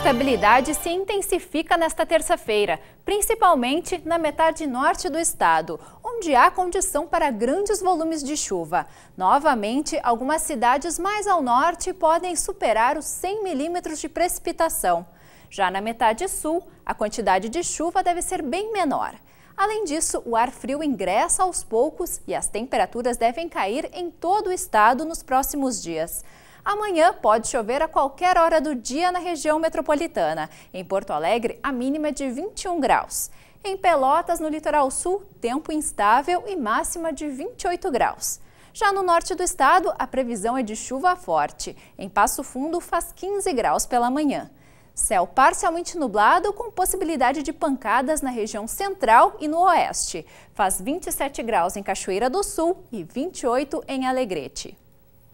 instabilidade se intensifica nesta terça-feira, principalmente na metade norte do estado, onde há condição para grandes volumes de chuva. Novamente, algumas cidades mais ao norte podem superar os 100 milímetros de precipitação. Já na metade sul, a quantidade de chuva deve ser bem menor. Além disso, o ar frio ingressa aos poucos e as temperaturas devem cair em todo o estado nos próximos dias. Amanhã pode chover a qualquer hora do dia na região metropolitana. Em Porto Alegre, a mínima é de 21 graus. Em Pelotas, no litoral sul, tempo instável e máxima de 28 graus. Já no norte do estado, a previsão é de chuva forte. Em Passo Fundo, faz 15 graus pela manhã. Céu parcialmente nublado, com possibilidade de pancadas na região central e no oeste. Faz 27 graus em Cachoeira do Sul e 28 em Alegrete.